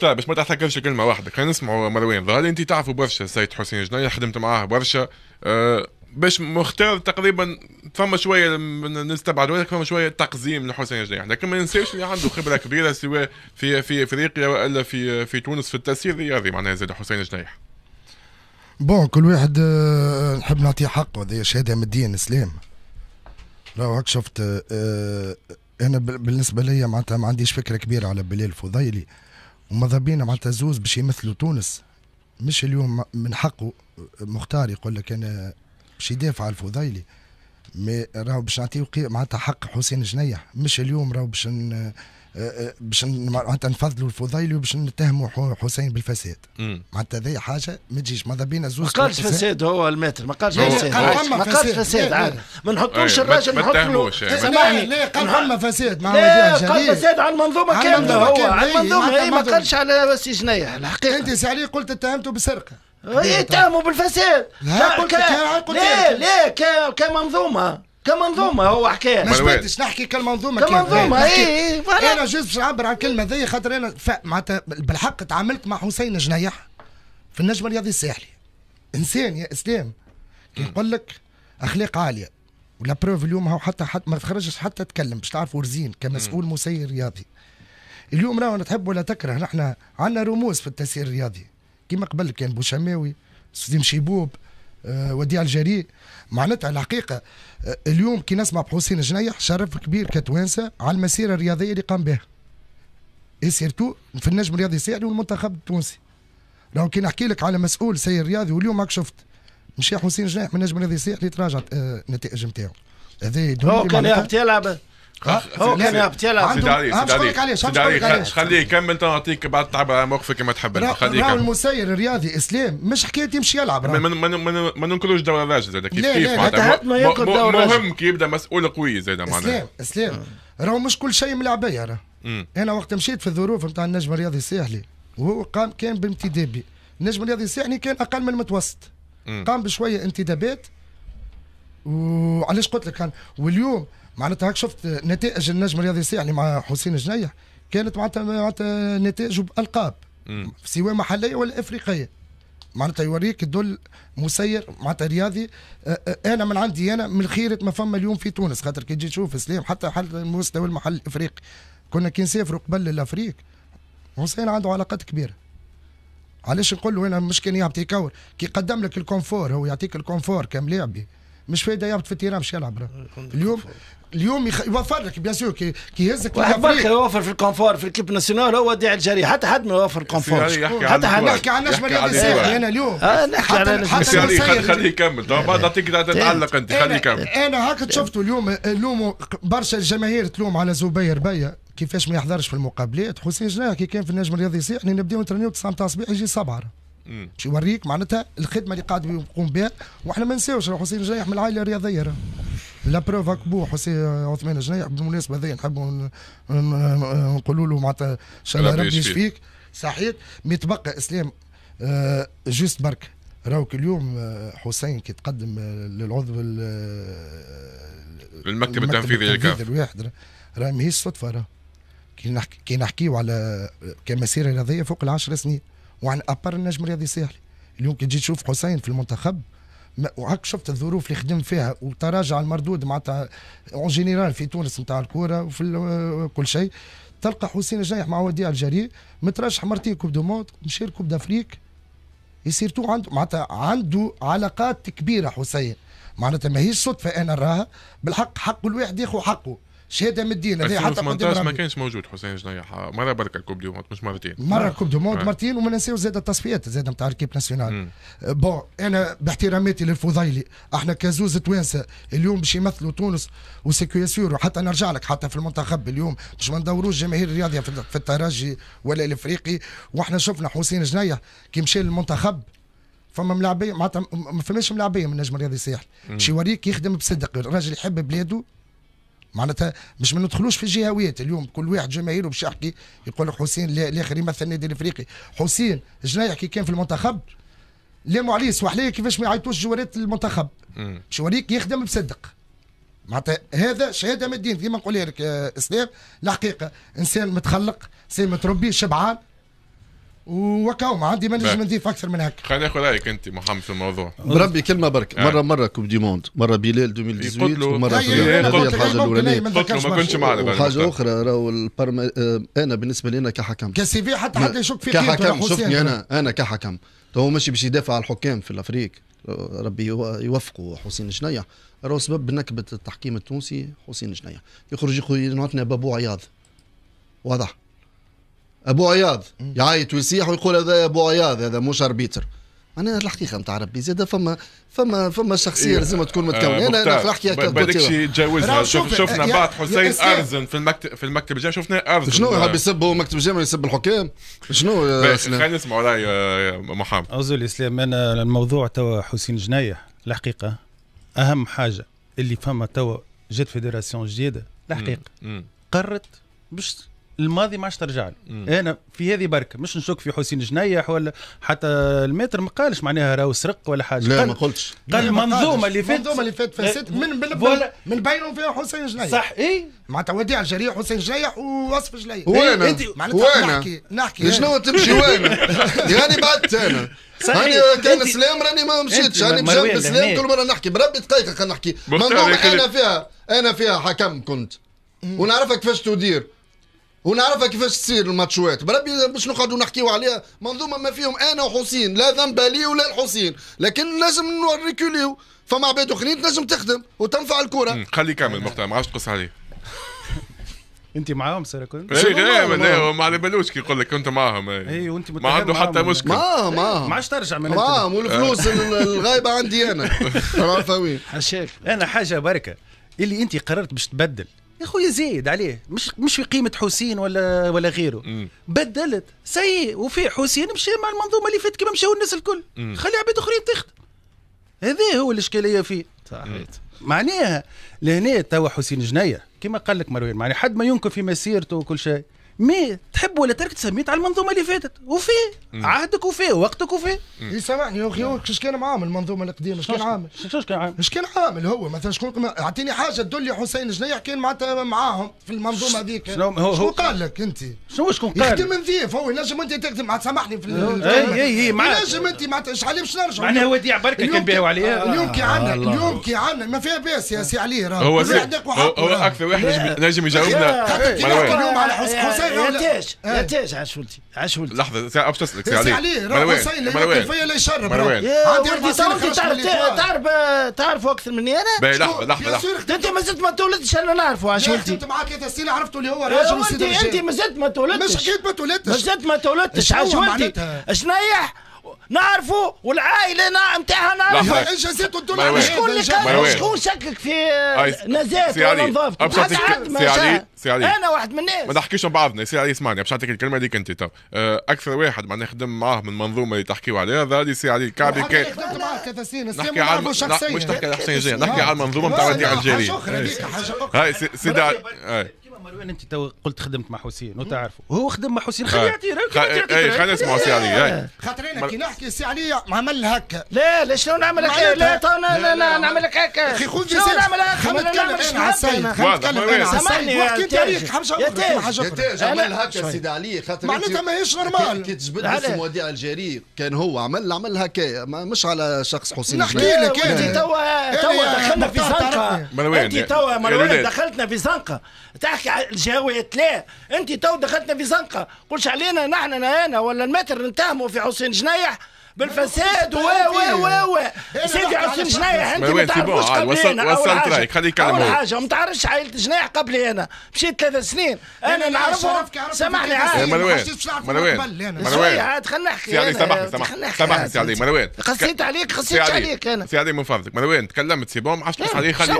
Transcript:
لا طيب، باش ما تحتكرش كلمه واحده خلينا نسمعوا مروان ظهر انت تعرفوا برشا السيد حسين جنيه خدمت معاه برشا أه باش مختار تقريبا فما شويه نستبعد ولكن فما شويه تقزيم لحسين جناح يعني. لكن ما ننساش اللي عنده خبره كبيره سواء في في افريقيا والا في في تونس في التاثير الرياضي معناها زاد حسين جناح يعني. بون كل واحد أه، نحب نعطيه حقه هذه شهاده من الدين الاسلام راهو هاك شفت أه، انا بالنسبه لي معناتها ما عنديش فكره كبيره على بلال الفضيلي وماذا بينا معناتها زوز باش يمثلوا تونس مش اليوم من حقه مختار يقول لك انا باش يدافع على الفضيلي مي راهو باش نعطيو معناتها حق حسين جنيح مش اليوم راهو باش باش معناتها نفضلوا الفضيلي وباش نتهموا حسين بالفساد معناتها هذه حاجه ما تجيش ماذا بينا زوز ما قالش فساد هو المتر ما قالش فساد ما قالش فساد عاد ما نحطوش الراجل نحط له سامحني يعني. لا قال فما فساد مع قال فساد على المنظومه كامله هو على إيه، المنظومه هي إيه، ما قالش على سي جنيه الحقيقه انت سي قلت اتهمته بسرقه يتهموا إيه، طيب. بالفساد لا لا لا كمنظومه كمنظومه هو حكايه ما جبتش نحكي كالمنظومه كمنظومه اي اي إيه، انا جزء باش نعبر عن الكلمه ذي خاطر انا معناتها بالحق تعاملت مع حسين جنيح في النجم الرياضي الساحلي انسان يا اسلام كي نقول لك اخلاق عاليه ولا بروف اليوم هو حتى حتى ما تخرجش حتى تكلم باش تعرفوا رزين كمسؤول مسير رياضي اليوم راهو تحب ولا تكره نحن عندنا رموز في التسيير الرياضي كيما قبل كان بوشماوي سليم شيبوب آه، وديع الجريء معناتها الحقيقة آه، اليوم كي نسمع بحسين جنيح شرف كبير كتوانسة على المسيرة الرياضية اللي قام بها سيرتو في النجم الرياضي الساحلي والمنتخب التونسي لو كي نحكي لك على مسؤول سير رياضي واليوم ماك شفت مشي حسين جنيح من النجم الرياضي الساحلي تراجعت آه، النتائج نتاعو هذا كان يلعب هو كان ابتلاء سيدي علي سيدي علي خليه يكمل نعطيك بعد تعب على موقفك كما تحب خليه راهو المسير الرياضي اسلام مش حكايه يمشي يلعب ما ما ننكروش دور الراجل زاد كيف كيف معناتها مهم كي يبدا مسؤول قوي زاد معناتها اسلام اسلام راهو مش كل شيء من العبايه راه انا وقت مشيت في الظروف نتاع النجم الرياضي الساحلي وهو قام كان بامتدابي النجم الرياضي الساحلي كان اقل من المتوسط قام بشويه انتدابات وعلاش قلت لك واليوم معناتها هاك شفت نتائج النجم الرياضي يعني مع حسين جنيح كانت معناتها معناتها نتائج بالقاب سواء محليه ولا افريقيه معناتها يوريك الدول مسير معناتها رياضي انا من عندي انا من خيره ما فما اليوم في تونس خاطر كي تجي تشوف سليم حتى حل المستوى المحل الافريقي كنا كي نسافروا قبل الافريق حسين عنده علاقات كبيره علاش نقول له انا مش كان يعطيك كور كي قدم لك الكونفور هو يعطيك الكونفور كم لاعبي مش فايده يهبط في التيران باش يلعب اليوم اليوم يخ... يوفر لك بيان سور كي, يهزك واحد برك يوفر في الكونفور في الكيب ناسيونال هو داعي الجري حتى حد ما يوفر الكونفور حتى حد آه، نحكي على نجم الرياضي الساحلي انا اليوم نحكي على نجم الساحلي خليه يكمل نعطيك تعلق انت خليه يكمل انا هاك شفتوا اليوم لوموا برشا الجماهير تلوم على زبير بيا كيفاش ما يحضرش في المقابلات حسين جناح كي كان في النجم الرياضي الساحلي يعني نبداو نترنيو 9 تاع الصباح يجي 7 باش يوريك معناتها الخدمه اللي قاعد يقوم بها واحنا ما نساوش حسين جايح من العائله الرياضيه راه لا بروف اكبو حسين عثمان جايح بالمناسبه هذايا نحب نقولوا له معناتها ان شاء الله ربي يشفيك صحيت مي تبقى اسلام آه، جوست برك راوك اليوم آه، حسين كي تقدم آه، للعضو للمكتب التنفيذي للكاف الواحد راه ماهيش صدفه راه كي نحكي كي نحكيو على كمسيره رياضيه فوق العشر سنين وعن ابار النجم الرياضي صالح اليوم كي تجي تشوف حسين في المنتخب وهاك شفت الظروف اللي خدم فيها وتراجع المردود معناتها اون جينيرال في تونس نتاع الكوره وفي كل شيء تلقى حسين جايح مع وديع الجري مترشح مرتين كوب دو موند مشير كوب دافريك يصير تو عنده معناتها عنده علاقات كبيره حسين معناتها ماهيش صدفه انا نراها بالحق حق الواحد ياخذ حقه شهاده من الدين هذه حتى 2018 ما كانش موجود حسين جنيح مره بركه الكوب دي مونت مش مرتين مره كوب دي مونت آه. مرتين وما ننساو زاد التصفيات زاد نتاع الكيب ناسيونال آه، بون انا باحتراماتي للفضيلي احنا كزوز توانسه اليوم باش يمثلوا تونس وسيكيسيور وحتى نرجع لك حتى في المنتخب اليوم باش ما ندوروش جماهير الرياضيه في الترجي ولا الافريقي واحنا شفنا حسين جنيح كي مشى للمنتخب فما ملاعبيه معناتها ما فماش ملاعبيه من نجم الرياضي الساحل باش يوريك يخدم بصدق الراجل يحب بلاده معناتها باش ما ندخلوش في الجهويات اليوم كل واحد جماهيره باش يحكي يقول لك حسين الاخر يمثل النادي الافريقي حسين جنايح كي كان في المنتخب لاموا عليه سواحليه كيفاش ما يعيطوش جوارات المنتخب باش يوريك يخدم بصدق معناتها هذا شهاده الدين ديما نقولها لك آه، اسلام الحقيقه انسان متخلق انسان متربي شبعان وكاو عندي مانجمنت نضيف اكثر من هكا خلينا ناخذ رايك انت محمد في الموضوع بربي كلمه برك آه. مره مره كوب دي موند مره بلال 2018 ومره أيوة، أيوة، ما كنتش معنا حاجه اخرى راهو البرم... آه، انا بالنسبه لنا كحكم كسي في حتى حد يشك في كحكم شوفني انا انا كحكم تو ماشي باش يدافع على الحكام في الافريق ربي يوفقه حسين جنيح راهو سبب نكبه التحكيم التونسي حسين جنيح يخرج يقول نعطينا بابو عياض واضح ابو عياض يعيط ويصيح ويقول هذا ابو عياض هذا مش اربيتر معناها الحقيقه نتاع ربي زاد فما فما فما شخصيه إيه، لازم تكون آه، متكونه انا انا نحكي هكا بالكشي تجاوزها شوف شفنا بعد حسين ارزن في المكتب في المكتب الجامعي شفنا ارزن شنو يحب يسب هو مكتب الجامعي يسب الحكام شنو خلينا نسمعوا راي آه، محمد اعوذ الاسلام انا الموضوع توا حسين جنايح الحقيقه اهم حاجه اللي فما توا جات فيدراسيون جديده الحقيقه قررت باش الماضي ما عادش ترجع لي انا في هذه بركه مش نشك في حسين جنيح ولا حتى المتر ما قالش معناها راهو سرق ولا حاجه لا ما قلتش قال المنظومه اللي فاتت المنظومه اللي فاتت فسد من من بينهم فيها حسين جنيح صح اي معناتها وديع الجريح حسين جنيح ووصف جنيح وانا إيه، إيه، انت معناتها نحكي نحكي شنو تمشي وانا يعني بعدت انا راني كان سلام راني ما مشيتش راني مشيت بسلام كل مره نحكي بربي دقيقه خلينا نحكي منظومه انا فيها انا فيها حكم كنت ونعرفها كيفاش تدير ونعرفها كيفاش تصير الماتشوات بربي باش نقعدوا نحكيوا عليها منظومه ما فيهم انا وحسين لا ذنب لي ولا الحسين لكن لازم نوريكوليو فما عباد اخرين تنجم تخدم وتنفع الكره خلي كامل مقطع ما عادش تقص عليه انت معاهم ساره كنت؟ اي ما ما على بالوش كي يقول لك انت معاهم اي إيه، وانت ما عنده حتى مشكل معاهم معاهم إيه، ما عادش ترجع من معاهم والفلوس الغايبه عندي انا عارفه وين انا حاجه بركه اللي انت قررت باش تبدل يا خويا زيد عليه مش مش في قيمه حسين ولا ولا غيره مم. بدلت سيء وفي حسين مشى مع المنظومه اللي فاتت كما مشاو الناس الكل مم. خلي عباد اخرين تخدم هذا هو الاشكاليه فيه صحيح معناها لهنا توا حسين جنيه كما قال لك مروان معناها حد ما ينكر في مسيرته وكل شيء مي تحب ولا ترك تسميت على المنظومه اللي فاتت وفيه عهدك وفيه وقتك وفيه سامحني يا اخي ايش كان عامل المنظومه القديمه ايش كان عامل ايش كان عامل ايش كان عامل هو مثلا شكون اعطيني حاجه تدل لي حسين جنيح كان معناتها معاهم في المنظومه هذيك شنو قال لك انت شنو شكون قال يخدم نظيف هو ينجم انت تكتب معناتها سامحني في اي اي اي معناتها ينجم انت معناتها شحال باش نرجع معناها وديع بركه كان باهوا عليها آه، اليوم كي عندنا اليوم كي عندنا ما فيها باس يا سي علي راه هو اكثر واحد نجم يجاوبنا اليوم على حسين يعتاش إيه. ولدي عشولتي عشولتي لحظه ساعه باش تسلك ساعه عليه راهو حسين لا لا يشرب عندي ولدي تعرف تعرف تعرفوا اكثر مني انا لحظه لحظه انت مازلت ما تولدتش انا نعرفه عشولتي انت معاك انت السيل عرفت اللي هو راجل وسيد انت مازلت ما تولدتش مش حكيت ما تولدتش مازلت ما تولدتش عشولتي شنيح نعرفوا والعائله نتاعها نعرفوا ايش نسيتوا الدنيا شكون اللي شكون شكك في نزاهه ولا نظافه حتى حد ما جاء انا واحد من الناس ما نحكيش مع بعضنا سي علي اسمعني باش نعطيك الكلمه هذيك انت تو أه، اكثر واحد معناها خدم معاه من المنظومه اللي تحكيو عليها هذا لي سي علي الكعبي كان خدمت معاه كذا سنين نحكي على مش نحكي على حسين آه. نحكي على المنظومه نتاع وديع آه، الجيريه هاي سيدي عمر وين انت تو قلت خدمت مع حسين وتعرفوا هو خدم مع حسين خلي يعطي خليه إيه، يسمع سي علي إيه. خاطر انا كي نحكي سي علي عمل هكا لا لا شنو نعمل هكا لا نعمل لك هكا اخي خذ شنو نعمل هكا نتكلم على السيد نتكلم انا على السيد واحكي انت عليك يا تاج يا تاج عمل هكا سيدي علي خاطر معناتها ماهيش نورمال كي تجبد اسم وديع الجري كان هو عمل عمل هكا مش على شخص حسين نحكي لك انت توا إيه، توا دخلنا في زنقه انت توا دخلتنا في زنقه تحكي الجهويات لا انت تو دخلتنا في زنقه قلش علينا نحن انا ولا المتر نتهموا في حسين جنايح بالفساد و و و و سيدي حسين جنايح انت ما تعرفوش قبل انا وصلت رايك خليه يكلم اول حاجه ما تعرفش عائله جنايح قبلي انا مشيت ثلاث سنين انا نعرفهم سامحني عادي مروان مروان مروان خلينا نحكي سي علي سامحني سامحني سامحني سي علي مروان قصيت عليك قصيت عليك انا سي علي من فضلك مروان تكلمت سي بون ما عرفتش عليه خليه